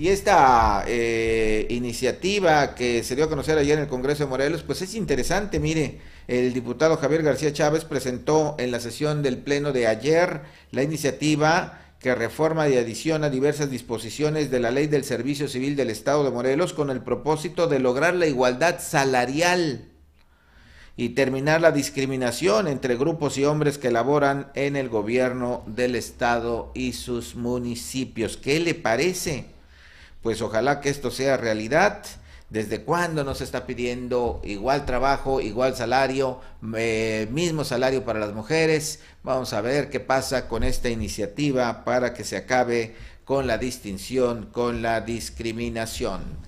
Y esta eh, iniciativa que se dio a conocer ayer en el Congreso de Morelos, pues es interesante. Mire, el diputado Javier García Chávez presentó en la sesión del Pleno de ayer la iniciativa que reforma y adiciona diversas disposiciones de la Ley del Servicio Civil del Estado de Morelos con el propósito de lograr la igualdad salarial y terminar la discriminación entre grupos y hombres que laboran en el gobierno del Estado y sus municipios. ¿Qué le parece? pues ojalá que esto sea realidad. ¿Desde cuándo nos está pidiendo igual trabajo, igual salario, eh, mismo salario para las mujeres? Vamos a ver qué pasa con esta iniciativa para que se acabe con la distinción, con la discriminación.